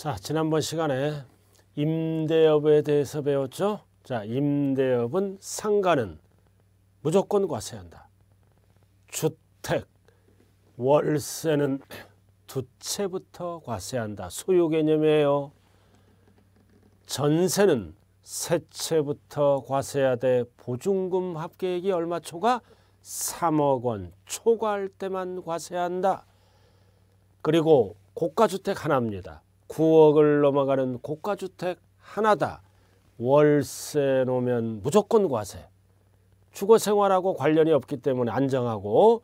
자, 지난번 시간에 임대업에 대해서 배웠죠? 자, 임대업은 상가는 무조건 과세한다. 주택, 월세는 두 채부터 과세한다. 소유 개념이에요. 전세는 세 채부터 과세해야 돼. 보증금 합계액이 얼마 초과? 3억 원 초과할 때만 과세한다. 그리고 고가주택 하나입니다. 9억을 넘어가는 고가주택 하나다. 월세 놓으면 무조건 과세. 주거 생활하고 관련이 없기 때문에 안정하고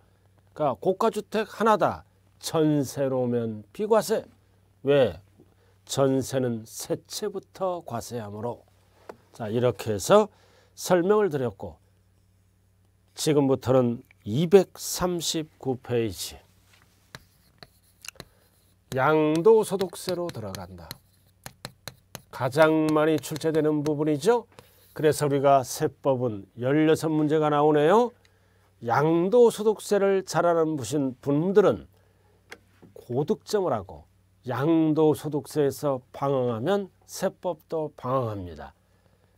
그러니까 고가주택 하나다. 전세 놓으면 비과세. 왜? 전세는 세채부터 과세하므로. 자, 이렇게 해서 설명을 드렸고 지금부터는 239페이지 양도 소득세로 들어간다. 가장 많이 출제되는 부분이죠. 그래서 우리가 세법은 16문제가 나오네요. 양도 소득세를 잘 아는 분들은 고득점을 하고 양도 소득세에서 방황하면 세법도 방황합니다.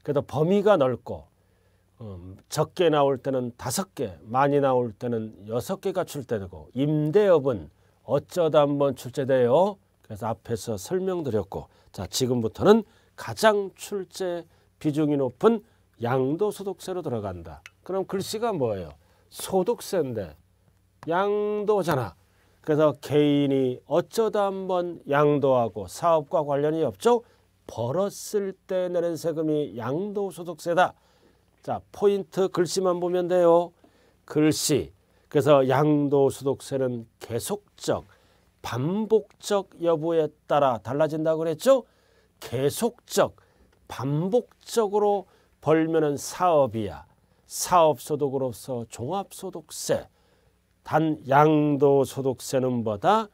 그래도 범위가 넓고 음, 적게 나올 때는 다 개, 많이 나올 때는 여 개가 출제되고 임대업은 어쩌다 한 번 출제돼요. 그래서 앞에서 설명드렸고 자 지금부터는 가장 출제 비중이 높은 양도소득세로 들어간다. 그럼 글씨가 뭐예요? 소득세인데 양도잖아. 그래서 개인이 어쩌다 한 번 양도하고 사업과 관련이 없죠. 벌었을 때 내는 세금이 양도소득세다. 자 포인트 글씨만 보면 돼요. 글씨 그래서 양도 소득세는 계속적 반복적 여부에 따라 달라진다고 그랬죠. 계속적 반복적으로 벌면은 사업이야. 사업소득으로서 종합소득세 단 양도소득세는 보다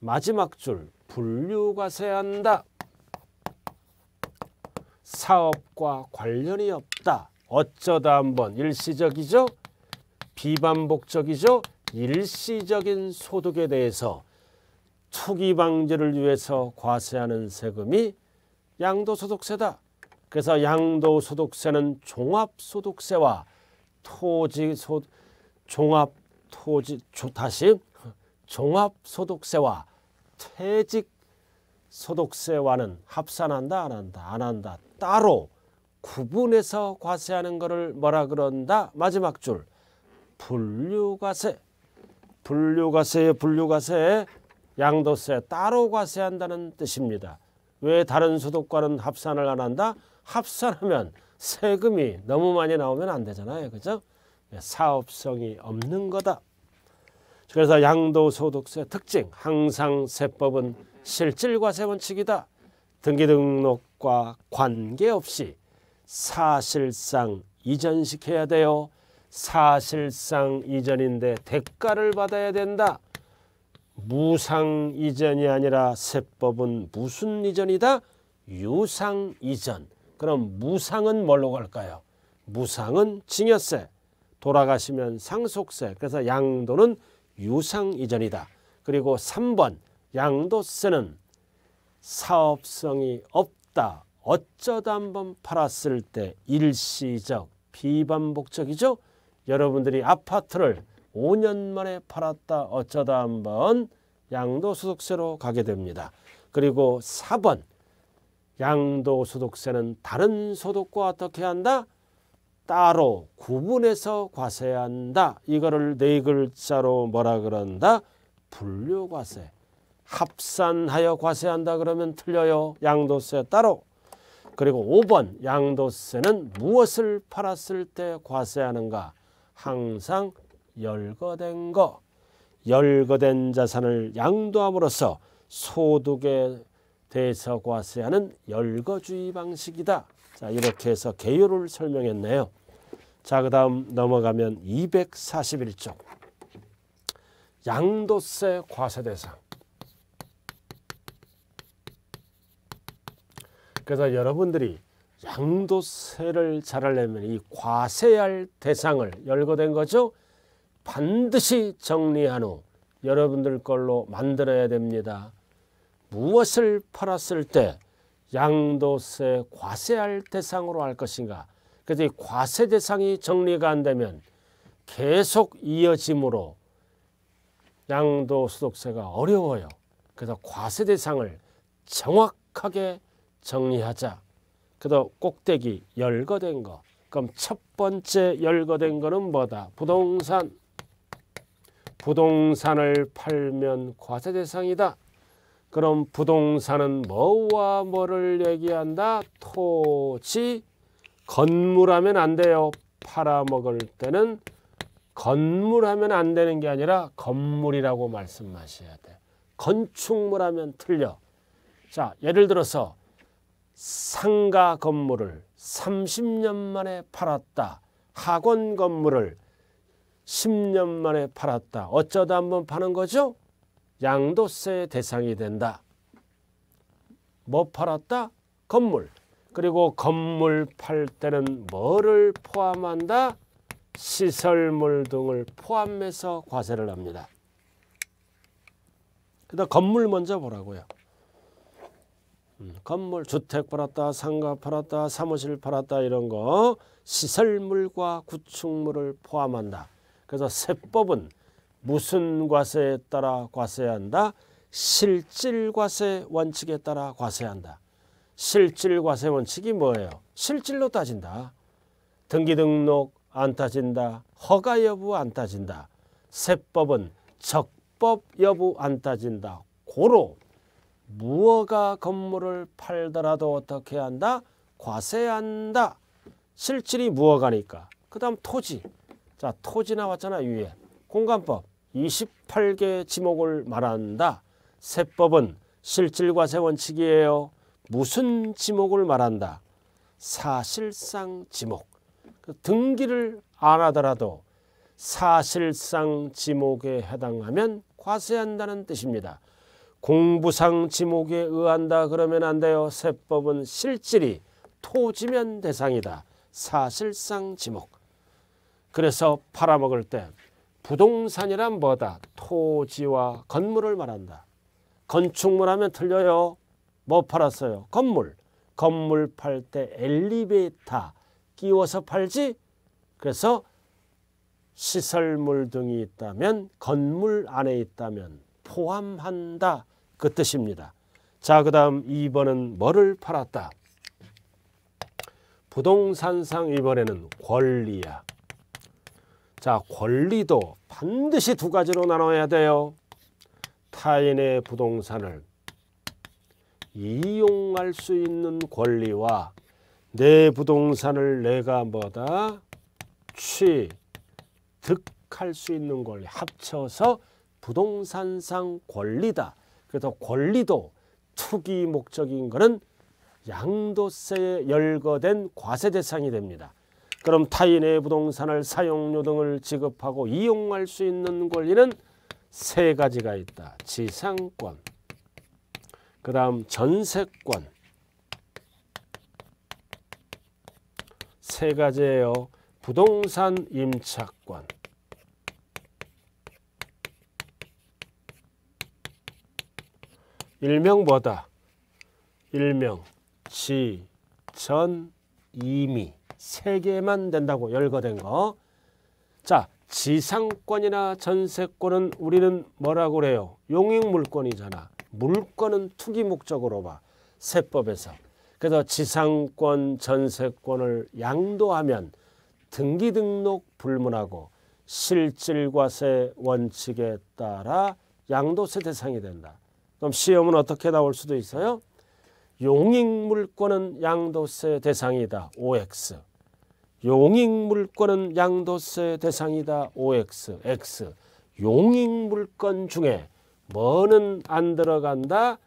마지막 줄 분류과세한다. 사업과 관련이 없다. 어쩌다 한번 일시적이죠. 비반복적이죠. 일시적인 소득에 대해서 투기 방지를 위해서 과세하는 세금이 양도소득세다. 그래서 양도소득세는 종합소득세와 토지 소 종합 토지 다시 종합소득세와 퇴직 소득세와는 합산한다 안 한다 안 한다 따로 구분해서 과세하는 것을 뭐라 그런다 마지막 줄 분류과세. 분류과세의 분류과세, 양도세 따로 과세한다는 뜻입니다. 왜 다른 소득과는 합산을 안 한다? 합산하면 세금이 너무 많이 나오면 안 되잖아요. 그죠? 예, 사업성이 없는 거다. 그래서 양도소득세 특징 항상 세법은 실질과세 원칙이다. 등기등록과 관계없이 사실상 이전시켜야 돼요. 사실상 이전인데 대가를 받아야 된다. 무상 이전이 아니라 세법은 무슨 이전이다? 유상 이전. 그럼 무상은 뭘로 갈까요? 무상은 증여세, 돌아가시면 상속세. 그래서 양도는 유상 이전이다. 그리고 3번 양도세는 사업성이 없다. 어쩌다 한번 팔았을 때 일시적, 비반복적이죠. 여러분들이 아파트를 5년 만에 팔았다 어쩌다 한번 양도소득세로 가게 됩니다. 그리고 4번 양도소득세는 다른 소득과 어떻게 한다? 따로 구분해서 과세한다. 이거를 네 글자로 뭐라 그런다? 분류과세. 합산하여 과세한다 그러면 틀려요. 양도세 따로. 그리고 5번 양도세는 무엇을 팔았을 때 과세하는가? 항상 열거된 거 열거된 자산을 양도함으로써 소득에 대해서 과세하는 열거주의 방식이다. 자 이렇게 해서 개요를 설명했네요. 자그 다음 넘어가면 241쪽 양도세 과세 대상 그래서 여러분들이 양도세를 잘하려면 이 과세할 대상을 열거된 거죠. 반드시 정리한 후 여러분들 걸로 만들어야 됩니다. 무엇을 팔았을 때 양도세 과세할 대상으로 할 것인가. 그래서 이 과세 대상이 정리가 안 되면 계속 이어지므로 양도소득세가 어려워요. 그래서 과세 대상을 정확하게 정리하자. 그래음 꼭대기 열거된 거. 그럼 첫 번째 열거된 거는 뭐다? 부동산. 부동산을 팔면 과세 대상이다. 그럼 부동산은 뭐와 뭐를 얘기한다? 토지, 건물하면 안 돼요. 팔아먹을 때는 건물하면 안 되는 게 아니라 건물이라고 말씀하셔야 돼. 건축물하면 틀려. 자, 예를 들어서 상가 건물을 30년 만에 팔았다. 학원 건물을 10년 만에 팔았다. 어쩌다 한 번 파는 거죠? 양도세 대상이 된다. 뭐 팔았다? 건물. 그리고 건물 팔 때는 뭐를 포함한다? 시설물 등을 포함해서 과세를 합니다. 그다음 건물 먼저 보라고요. 건물, 주택 팔았다, 상가 팔았다, 사무실 팔았다 이런 거 시설물과 구축물을 포함한다. 그래서 세법은 무슨 과세에 따라 과세한다? 실질과세 원칙에 따라 과세한다. 실질과세 원칙이 뭐예요? 실질로 따진다. 등기 등록 안 따진다. 허가 여부 안 따진다. 세법은 적법 여부 안 따진다. 고로 무허가 건물을 팔더라도 어떻게 한다? 과세한다. 실질이 무허가니까. 그 다음 토지. 자 토지 나왔잖아 위에. 공간법 28개 지목을 말한다. 세법은 실질과세 원칙이에요. 무슨 지목을 말한다? 사실상 지목. 그 등기를 안 하더라도 사실상 지목에 해당하면 과세한다는 뜻입니다. 공부상 지목에 의한다 그러면 안 돼요. 세법은 실질이 토지면 대상이다. 사실상 지목. 그래서 팔아먹을 때 부동산이란 뭐다? 토지와 건물을 말한다. 건축물 하면 틀려요. 뭐 팔았어요? 건물. 건물 팔 때 엘리베이터 끼워서 팔지? 그래서 시설물 등이 있다면 건물 안에 있다면 포함한다. 그 뜻입니다. 자, 그 다음 2번은 뭐를 팔았다? 부동산상 이번에는 권리야. 자, 권리도 반드시 두 가지로 나눠야 돼요. 타인의 부동산을 이용할 수 있는 권리와 내 부동산을 내가 뭐다 취득할 수 있는 권리 합쳐서 부동산상 권리다 그래서 권리도 투기 목적인 것은 양도세에 열거된 과세 대상이 됩니다. 그럼 타인의 부동산을 사용료 등을 지급하고 이용할 수 있는 권리는 세 가지가 있다. 지상권, 그 다음 전세권 세 가지예요. 부동산 임차권 일명 뭐다? 일명 지, 전, 이미 세 개만 된다고 열거된 거. 자, 지상권이나 전세권은 우리는 뭐라고 그래요? 용익물권이잖아. 물권은 투기 목적으로 봐. 세법에서. 그래서 지상권, 전세권을 양도하면 등기 등록 불문하고 실질과세 원칙에 따라 양도세 대상이 된다. 그럼 시험은 어떻게 나올 수도 있어요? 용익물권은 양도세 대상이다. OX. 용익물권은 양도세 대상이다. OX. X. 용익물권 중에 뭐는 안 들어간다.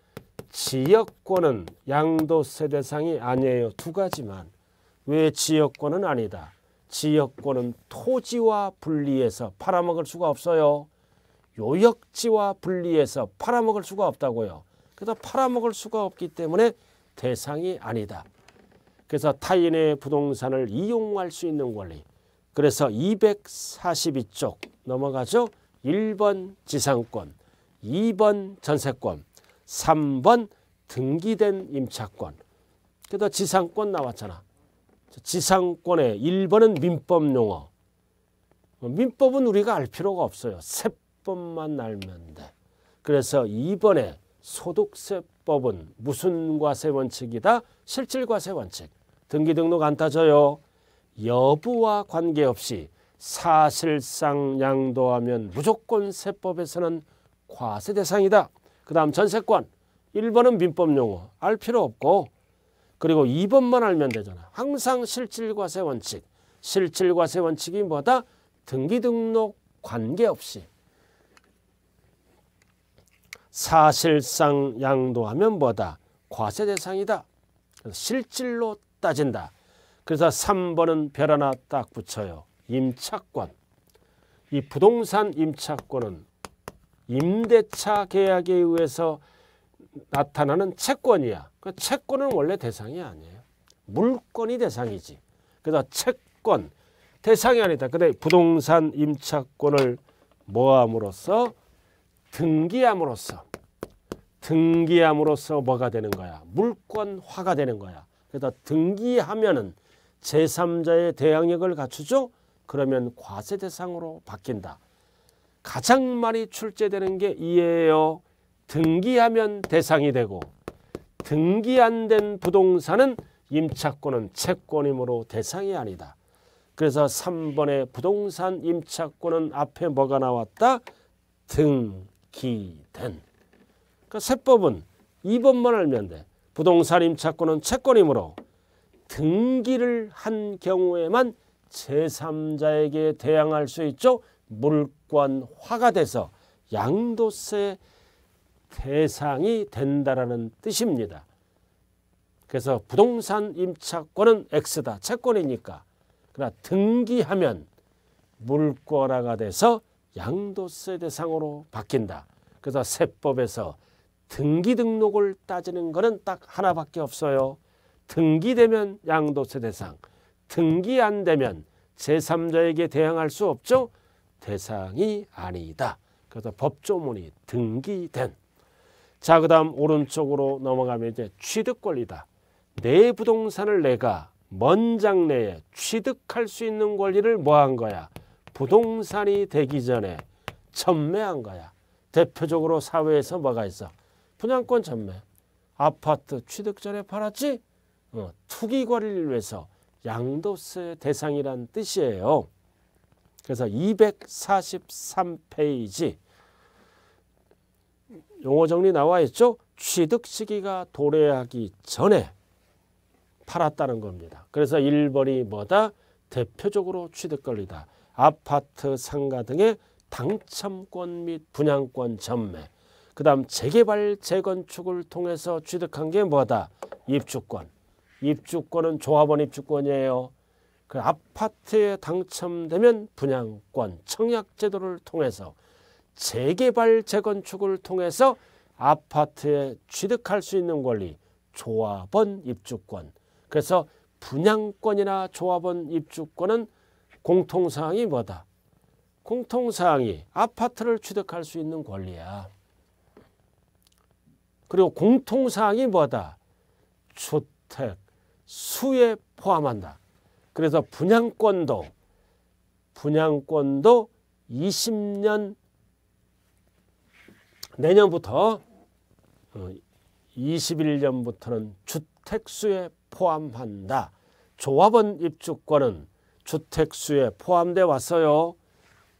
지역권은 양도세 대상이 아니에요. 두 가지만. 왜 지역권은 아니다. 지역권은 토지와 분리해서 팔아먹을 수가 없어요. 요역지와 분리해서 팔아먹을 수가 없다고요. 그래서 팔아먹을 수가 없기 때문에 대상이 아니다. 그래서 타인의 부동산을 이용할 수 있는 권리. 그래서 242쪽 넘어가죠. 1번 지상권, 2번 전세권, 3번 등기된 임차권. 그래서 지상권 나왔잖아. 지상권의 1번은 민법 용어. 민법은 우리가 알 필요가 없어요. 세법만 알면 돼. 그래서 이번에 소득세법은 무슨 과세 원칙이다? 실질과세 원칙. 등기 등록 안 따져요. 여부와 관계없이 사실상 양도하면 무조건 세법에서는 과세 대상이다. 그 다음 전세권 1번은 민법 용어 알 필요 없고 그리고 2번만 알면 되잖아. 항상 실질과세 원칙. 실질과세 원칙이 뭐다? 등기등록 관계없이 사실상 양도하면 뭐다? 과세 대상이다. 실질로 따진다. 그래서 3번은 별 하나 딱 붙여요. 임차권. 이 부동산 임차권은 임대차 계약에 의해서 나타나는 채권이야. 그 채권은 원래 대상이 아니에요. 물권이 대상이지. 그래서 채권 대상이 아니다. 근데 부동산 임차권을 모함으로써 등기함으로써 등기함으로써 뭐가 되는 거야? 물권화가 되는 거야. 그래서 등기하면은 제3자의 대항력을 갖추죠. 그러면 과세 대상으로 바뀐다. 가장 많이 출제되는 게 이해예요. 등기하면 대상이 되고 등기 안 된 부동산은 임차권은 채권이므로 대상이 아니다. 그래서 3번의 부동산 임차권은 앞에 뭐가 나왔다? 등기된. 그러니까 세법은 2번만 알면 돼. 부동산 임차권은 채권이므로 등기를 한 경우에만 제3자에게 대항할 수 있죠. 물권화가 돼서 양도세 대상이 된다라는 뜻입니다. 그래서 부동산 임차권은 X다. 채권이니까. 그러나 등기하면 물권화가 돼서 양도세 대상으로 바뀐다. 그래서 세법에서 등기 등록을 따지는 것은 딱 하나밖에 없어요. 등기되면 양도세 대상, 등기 안 되면 제3자에게 대항할 수 없죠. 대상이 아니다. 그래서 법조문이 등기된. 자, 그 다음 오른쪽으로 넘어가면 이제 취득권리다. 내 부동산을 내가 먼장 내에 취득할 수 있는 권리를 뭐한 거야? 부동산이 되기 전에 전매한 거야. 대표적으로 사회에서 뭐가 있어? 분양권 전매, 아파트 취득 전에 팔았지 어, 투기 거래를 위해서 양도세 대상이란 뜻이에요. 그래서 243페이지 용어 정리 나와 있죠. 취득 시기가 도래하기 전에 팔았다는 겁니다. 그래서 1번이 뭐다? 대표적으로 취득권리다. 아파트, 상가 등의 당첨권 및 분양권 전매. 그 다음 재개발 재건축을 통해서 취득한 게 뭐다? 입주권. 입주권은 조합원 입주권이에요. 그 아파트에 당첨되면 분양권, 청약제도를 통해서 재개발 재건축을 통해서 아파트에 취득할 수 있는 권리, 조합원 입주권. 그래서 분양권이나 조합원 입주권은 공통사항이 뭐다? 공통사항이 아파트를 취득할 수 있는 권리야. 그리고 공통사항이 뭐다? 주택, 수에 포함한다. 그래서 분양권도 분양권도 20년 내년부터 21년부터는 어, 주택수에 포함한다. 조합원 입주권은 주택수에 포함돼 왔어요.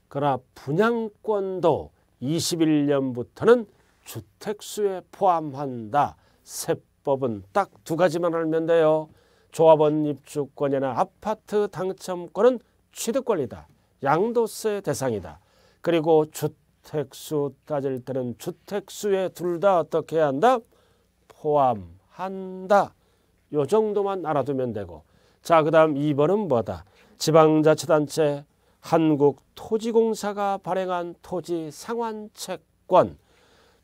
그러나 분양권도 21년부터는 주택수에 포함한다. 세법은 딱 두 가지만 알면 돼요. 조합원 입주권이나 아파트 당첨권은 취득권이다. 양도세 대상이다. 그리고 주택수 따질 때는 주택수에 둘 다 어떻게 해야 한다? 포함한다. 요 정도만 알아두면 되고 자 그다음 2번은 뭐다? 지방자치단체 한국토지공사가 발행한 토지 상환채권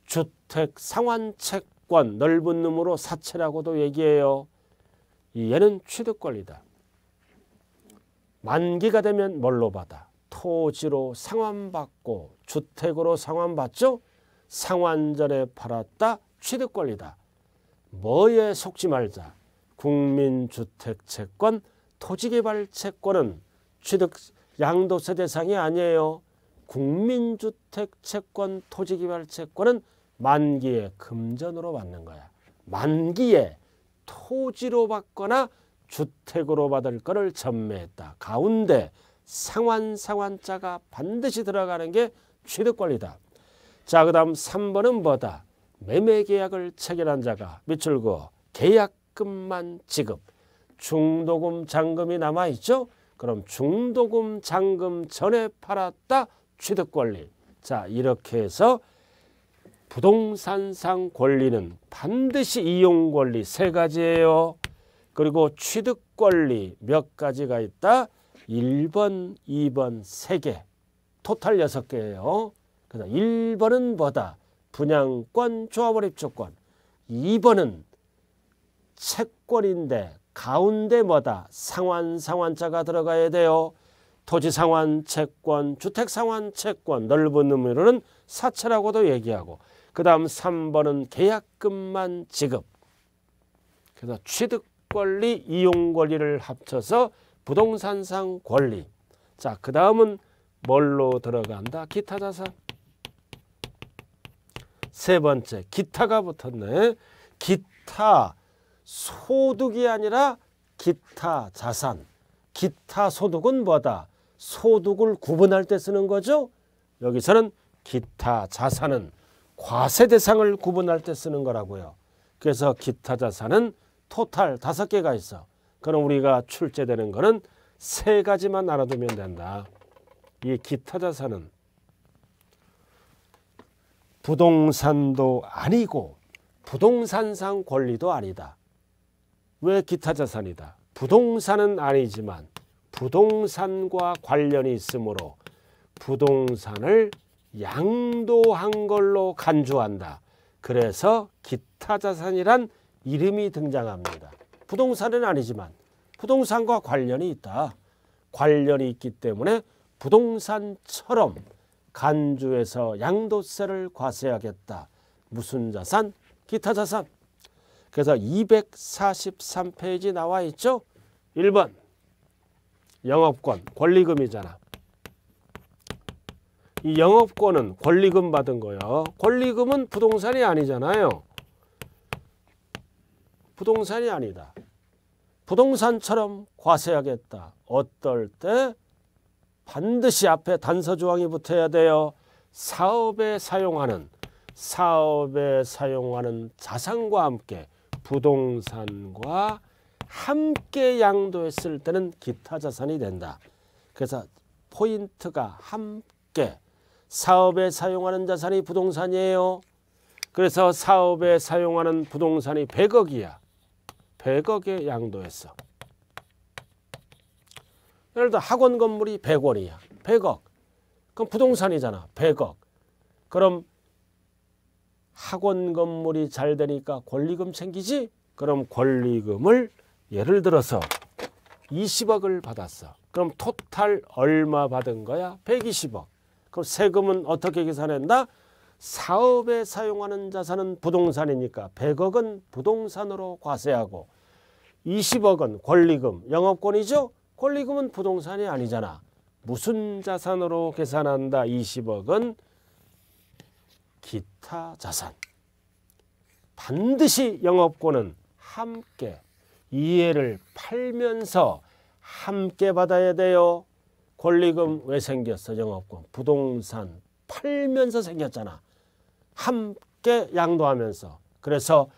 주택, 상환, 채권 넓은 놈으로 사채라고도 얘기해요. 얘는 취득권리다. 만기가 되면 뭘로 받아? 토지로 상환받고 주택으로 상환받죠? 상환 전에 팔았다. 취득권리다. 뭐에 속지 말자. 국민주택채권, 토지개발채권은 취득 양도세 대상이 아니에요. 국민주택 채권 토지개발 채권은 만기에 금전으로 받는 거야. 만기에 토지로 받거나 주택으로 받을 거를 전매했다. 가운데 상환 상환자가 반드시 들어가는 게 취득권리다. 자, 그다음 3번은 뭐다? 매매 계약을 체결한 자가 밑줄 그 계약금만 지급. 중도금 잔금이 남아 있죠? 그럼 중도금 잔금 전에 팔았다. 취득 권리. 자, 이렇게 해서 부동산상 권리는 반드시 이용 권리 세 가지예요. 그리고 취득 권리 몇 가지가 있다? 1번, 2번 3개. 토탈 6개예요. 그래서 1번은 뭐다? 분양권, 조합원 입주권. 2번은 채권인데 가운데 뭐다? 상환, 상환자가 들어가야 돼요. 토지 상환 채권, 주택 상환 채권 넓은 의미로는 사채라고도 얘기하고 그 다음 3번은 계약금만 지급 그래서 취득권리, 이용권리를 합쳐서 부동산상 권리 자그 다음은 뭘로 들어간다? 기타 자산 세 번째 기타가 붙었네 기타 소득이 아니라 기타 자산 기타 소득은 뭐다? 소득을 구분할 때 쓰는 거죠. 여기서는 기타 자산은 과세 대상을 구분할 때 쓰는 거라고요. 그래서 기타 자산은 토탈 다섯 개가 있어. 그럼 우리가 출제되는 거는 세 가지만 알아두면 된다. 이 기타 자산은 부동산도 아니고 부동산상 권리도 아니다. 왜 기타 자산이다? 부동산은 아니지만 부동산과 관련이 있으므로 부동산을 양도한 걸로 간주한다. 그래서 기타 자산이란 이름이 등장합니다. 부동산은 아니지만 부동산과 관련이 있다. 관련이 있기 때문에 부동산처럼 간주에서 양도세를 과세하겠다. 무슨 자산? 기타 자산. 그래서 243페이지 나와 있죠. 1번 영업권, 권리금이잖아. 이 영업권은 권리금 받은 거예요. 권리금은 부동산이 아니잖아요. 부동산이 아니다. 부동산처럼 과세하겠다. 어떨 때 반드시 앞에 단서 조항이 붙어야 돼요. 사업에 사용하는 사업에 사용하는 자산과 함께 부동산과 함께 양도했을 때는 기타 자산이 된다. 그래서 포인트가 함께 사업에 사용하는 자산이 부동산이에요. 그래서 사업에 사용하는 부동산이 100억이야. 100억에 양도했어. 예를 들어 학원 건물이 100원이야. 100억. 그럼 부동산이잖아. 100억. 그럼 학원 건물이 잘 되니까 권리금 생기지? 그럼 권리금을 예를 들어서 20억을 받았어. 그럼 토탈 얼마 받은 거야? 120억. 그럼 세금은 어떻게 계산했나 사업에 사용하는 자산은 부동산이니까 100억은 부동산으로 과세하고 20억은 권리금, 영업권이죠? 권리금은 부동산이 아니잖아. 무슨 자산으로 계산한다? 20억은 기타 자산. 반드시 영업권은 함께 이해를 팔면서 함께 받아야 돼요. 권리금 왜 생겼어? 영업권, 부동산 팔면서 생겼잖아. 함께 양도하면서. 그래서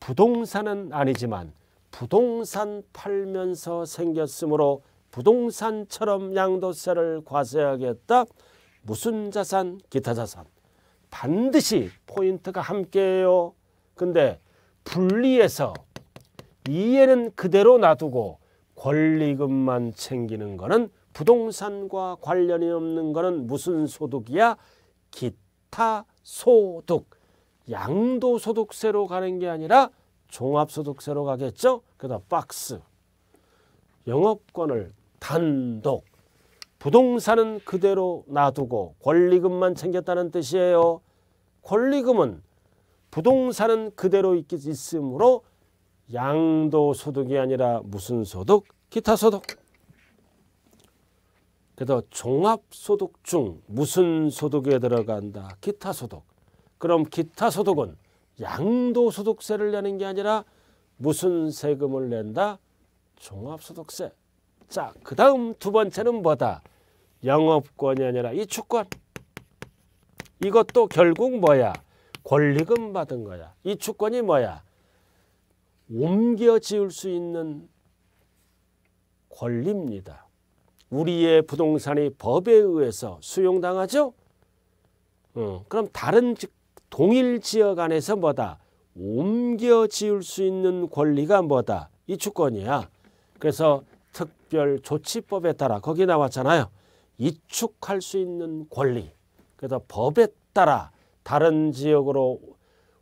부동산은 아니지만 부동산 팔면서 생겼으므로 부동산처럼 양도세를 과세하겠다. 무슨 자산? 기타 자산. 반드시 포인트가 함께해요. 근데 분리해서 이해는 그대로 놔두고 권리금만 챙기는 거는 부동산과 관련이 없는 거는 무슨 소득이야? 기타 소득. 양도소득세로 가는 게 아니라 종합소득세로 가겠죠? 그다 박스. 영업권을 단독. 부동산은 그대로 놔두고 권리금만 챙겼다는 뜻이에요. 권리금은 부동산은 그대로 있으므로 양도 소득이 아니라 무슨 소득? 기타 소득. 그래서 종합 소득 중 무슨 소득에 들어간다? 기타 소득. 그럼 기타 소득은 양도 소득세를 내는 게 아니라 무슨 세금을 낸다? 종합소득세. 자, 그 다음 두 번째는 뭐다? 영업권이 아니라 이축권. 이것도 결국 뭐야? 권리금 받은 거야. 이축권이 뭐야? 옮겨 지을 수 있는 권리입니다. 우리의 부동산이 법에 의해서 수용당하죠? 어, 그럼 다른 동일 지역 안에서 뭐다? 옮겨 지을 수 있는 권리가 뭐다? 이 주권이야. 그래서 특별 조치법에 따라 거기 나왔잖아요. 이축할 수 있는 권리. 그래서 법에 따라 다른 지역으로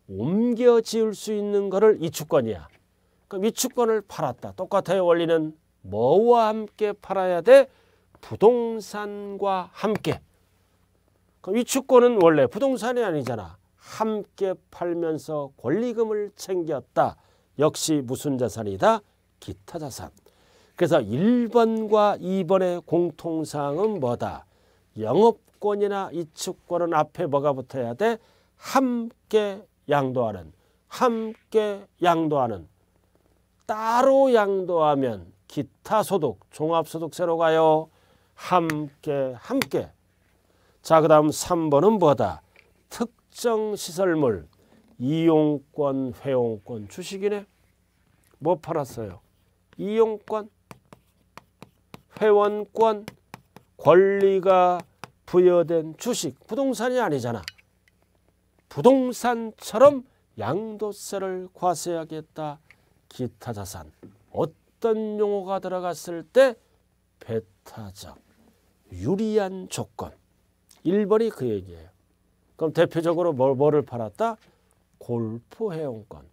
옮겨 지을 수 있는 거를 이축권이야. 그 위축권을 팔았다. 똑같아요. 원리는 뭐와 함께 팔아야 돼? 부동산과 함께. 그 위축권은 원래 부동산이 아니잖아. 함께 팔면서 권리금을 챙겼다. 역시 무슨 자산이다? 기타 자산. 그래서 1번과 2번의 공통사항은 뭐다? 영업권이나 이축권은 앞에 뭐가 붙어야 돼? 함께 양도하는, 함께 양도하는 따로 양도하면 기타 소득, 종합소득세로 가요. 함께 함께. 자, 그 다음 3번은 뭐다? 특정 시설물, 이용권, 회원권, 주식이네. 뭐 팔았어요? 이용권, 회원권, 권리가 부여된 주식, 부동산이 아니잖아. 부동산처럼 양도세를 과세하겠다. 기타 자산 어떤 용어가 들어갔을 때 배타적 유리한 조건 1번이 그 얘기예요. 그럼 대표적으로 뭘, 뭐, 뭐를 팔았다? 골프 회원권.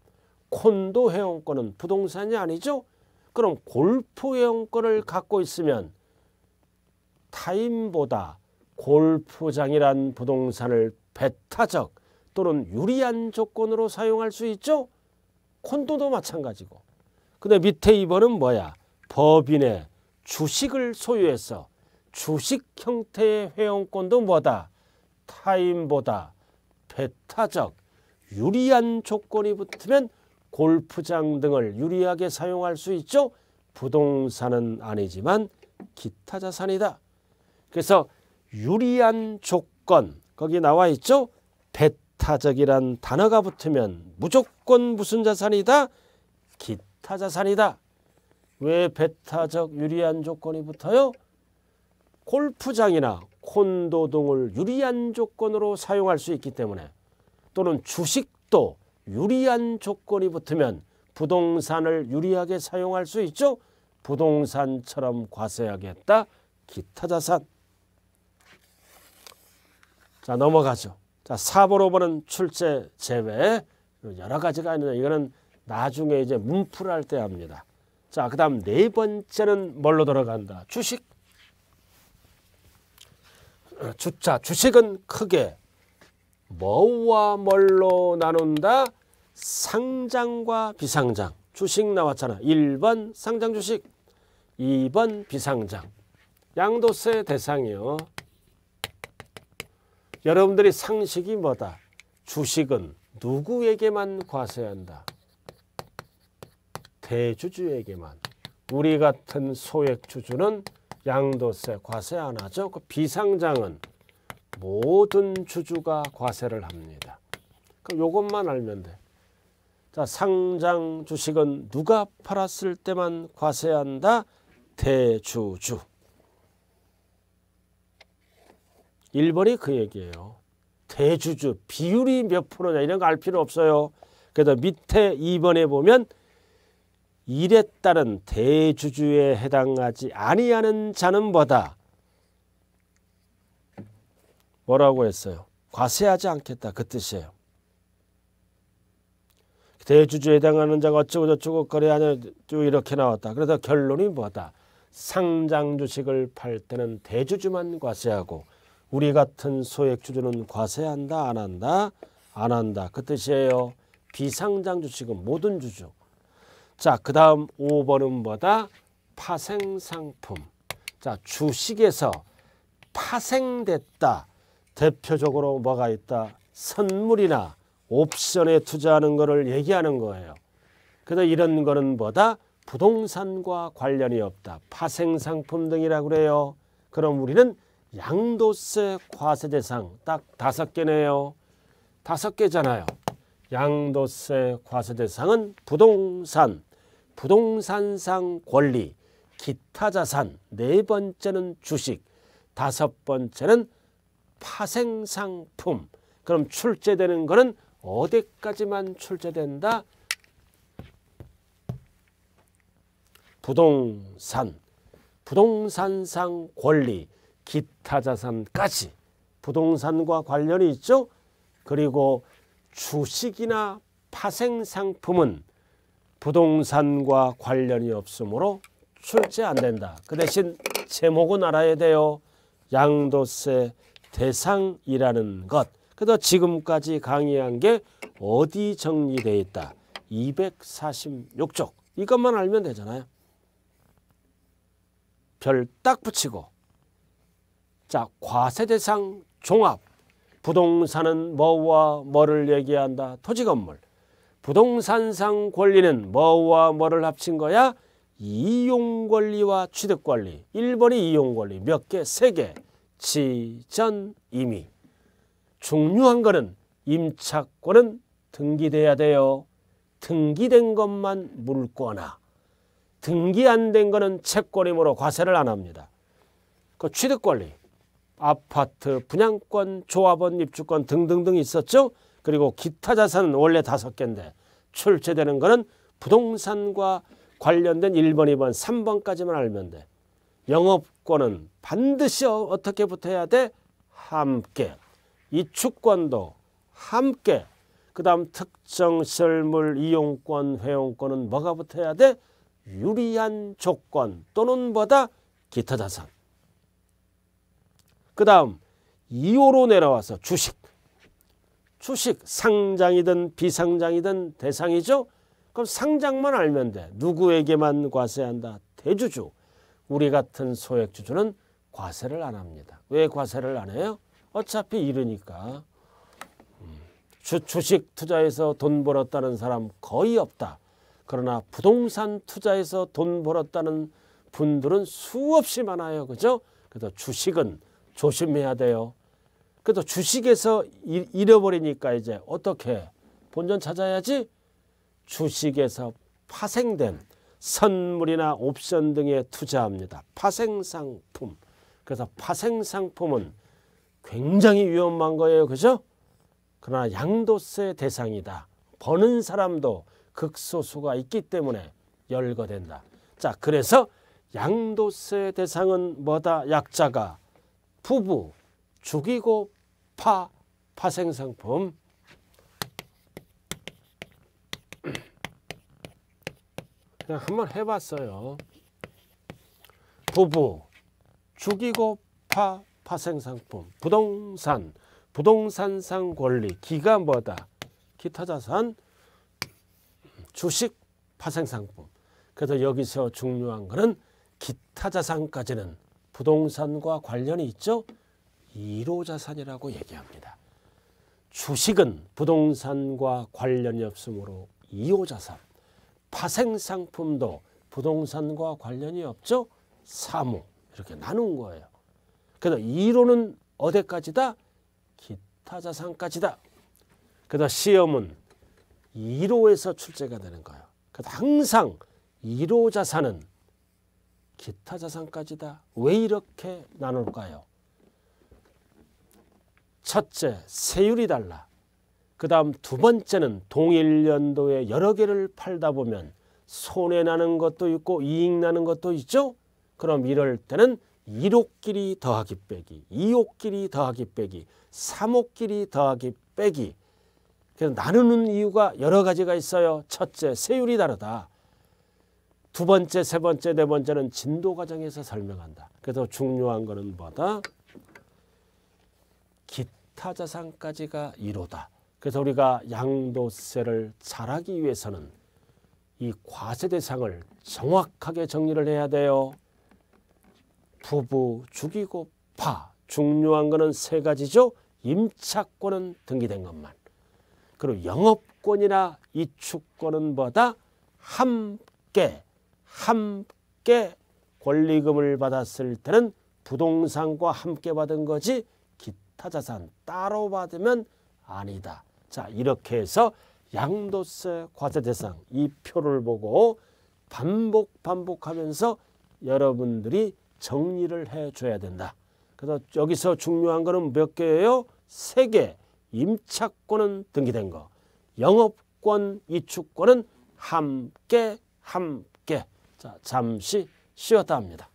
콘도 회원권은 부동산이 아니죠? 그럼 골프 회원권을 갖고 있으면 타인보다 골프장이란 부동산을 배타적 또는 유리한 조건으로 사용할 수 있죠? 콘도도 마찬가지고. 근데 밑에 2번은 뭐야? 법인의 주식을 소유해서 주식 형태의 회원권도 뭐다? 타인보다 배타적 유리한 조건이 붙으면 골프장 등을 유리하게 사용할 수 있죠. 부동산은 아니지만 기타 자산이다. 그래서 유리한 조건 거기 나와 있죠. 배 기타적이란 단어가 붙으면 무조건 무슨 자산이다? 기타 자산이다. 왜 베타적 유리한 조건이 붙어요? 골프장이나 콘도 등을 유리한 조건으로 사용할 수 있기 때문에 또는 주식도 유리한 조건이 붙으면 부동산을 유리하게 사용할 수 있죠. 부동산처럼 과세하겠다. 기타 자산. 자 넘어가죠. 자, 4번으로 보는 출제 제외 여러 가지가 있는데 이거는 나중에 이제 문풀 할때 합니다. 자, 그다음 네 번째는 뭘로 들어간다? 주식. 주차 주식은 크게 뭐와 뭘로 나눈다? 상장과 비상장. 주식 나왔잖아. 1번 상장 주식, 2번 비상장. 양도세 대상이요. 여러분들이 상식이 뭐다? 주식은 누구에게만 과세한다? 대주주에게만. 우리 같은 소액주주는 양도세 과세 안 하죠. 그 비상장은 모든 주주가 과세를 합니다. 그럼 요것만 알면 돼. 자, 상장 주식은 누가 팔았을 때만 과세한다? 대주주. 1번이 그 얘기예요. 대주주 비율이 몇 프로냐 이런 거 알 필요 없어요. 그래서 밑에 2번에 보면 일에 따른 대주주에 해당하지 아니하는 자는 뭐다. 뭐라고 했어요? 과세하지 않겠다 그 뜻이에요. 대주주에 해당하는 자가 어쩌고 저쩌고 거래하냐 이렇게 나왔다. 그래서 결론이 뭐다. 상장 주식을 팔 때는 대주주만 과세하고 우리 같은 소액 주주는 과세한다 안 한다 안 한다 그 뜻이에요. 비상장 주식은 모든 주주. 자, 그 다음 5번은 뭐다? 파생상품. 자, 주식에서 파생됐다. 대표적으로 뭐가 있다? 선물이나 옵션에 투자하는 것을 얘기하는 거예요. 그래서 이런 거는 뭐다? 부동산과 관련이 없다. 파생상품 등이라고 그래요. 그럼 우리는 양도세 과세 대상 딱 다섯 개네요. 다섯 개잖아요. 양도세 과세 대상은 부동산, 부동산상 권리, 기타 자산, 네 번째는 주식, 다섯 번째는 파생상품. 그럼 출제되는 거는 어디까지만 출제된다? 부동산, 부동산상 권리, 기타 자산까지 부동산과 관련이 있죠. 그리고 주식이나 파생 상품은 부동산과 관련이 없으므로 출제 안 된다. 그 대신 제목은 알아야 돼요. 양도세 대상이라는 것. 그래서 지금까지 강의한 게 어디 정리되어 있다. 246쪽. 이것만 알면 되잖아요. 별 딱 붙이고 자, 과세대상 종합. 부동산은 뭐와 뭐를 얘기한다. 토지 건물. 부동산상 권리는 뭐와 뭐를 합친 거야? 이용권리와 취득권리. 1번이 이용권리. 몇 개? 세개 지전, 임의. 중요한 거는 임차권은 등기돼야 돼요. 등기된 것만 물거나 등기 안 된 거는 채권이므로 과세를 안 합니다. 그 취득권리. 아파트, 분양권, 조합원 입주권 등등등 있었죠. 그리고 기타 자산은 원래 다섯 개인데 출제되는 거는 부동산과 관련된 1번, 2번, 3번까지만 알면 돼. 영업권은 반드시 어, 어떻게 붙어야 돼? 함께. 이축권도 함께. 그 다음 특정 실물 이용권, 회원권은 뭐가 붙어야 돼? 유리한 조건 또는 뭐다? 기타 자산. 그 다음 2호로 내려와서 주식. 주식 상장이든 비상장이든 대상이죠. 그럼 상장만 알면 돼. 누구에게만 과세한다. 대주주. 우리 같은 소액주주는 과세를 안 합니다. 왜 과세를 안 해요? 어차피 이르니까. 음, 주, 주식 투자해서 돈 벌었다는 사람 거의 없다. 그러나 부동산 투자해서 돈 벌었다는 분들은 수없이 많아요. 그죠? 그래서 주식은 조심해야 돼요. 그래서 주식에서 잃어버리니까 이제 어떻게 본전 찾아야지 주식에서 파생된 선물이나 옵션 등에 투자합니다. 파생상품. 그래서 파생상품은 굉장히 위험한 거예요. 그죠? 그러나 양도세 대상이다. 버는 사람도 극소수가 있기 때문에 열거된다. 자, 그래서 양도세 대상은 뭐다? 약자가 부부 죽이고 파 파생상품 그냥 한번 해봤어요. 부부 죽이고 파 파생상품 부동산 부동산상 권리 기가 뭐다 기타자산 주식 파생상품 그래서 여기서 중요한 것은 기타자산까지는 부동산과 관련이 있죠. 1호 자산이라고 얘기합니다. 주식은 부동산과 관련이 없으므로 2호 자산, 파생상품도 부동산과 관련이 없죠. 3호 이렇게 나눈 거예요. 그래서 2호는 어디까지다? 기타 자산까지다. 그래서 시험은 1호에서 출제가 되는 거예요. 그래서 항상 1호 자산은 기타 자산까지 다왜 이렇게 나눌까요? 첫째, 세율이 달라. 그 다음 두 번째는 동일 연도에 여러 개를 팔다 보면 손해나는 것도 있고 이익나는 것도 있죠. 그럼 이럴 때는 1옥끼리 더하기 빼기, 2옥끼리 더하기 빼기, 3옥끼리 더하기 빼기. 그래서 나누는 이유가 여러 가지가 있어요. 첫째, 세율이 다르다. 두 번째, 세 번째, 네 번째는 진도 과정에서 설명한다. 그래서 중요한 거는 뭐다? 기타 자산까지가 이로다. 그래서 우리가 양도세를 잘하기 위해서는 이 과세 대상을 정확하게 정리를 해야 돼요. 부부, 죽이고, 파. 중요한 거는 세 가지죠. 임차권은 등기된 것만. 그리고 영업권이나 이축권은 뭐다? 함께 함께 권리금을 받았을 때는 부동산과 함께 받은 거지 기타 자산 따로 받으면 아니다. 자 이렇게 해서 양도세 과세 대상 이 표를 보고 반복 반복하면서 여러분들이 정리를 해줘야 된다. 그래서 여기서 중요한 거는 몇 개예요? 세 개. 임차권은 등기된 거. 영업권, 이축권은 함께 함께. 자, 잠시 쉬었다 합니다.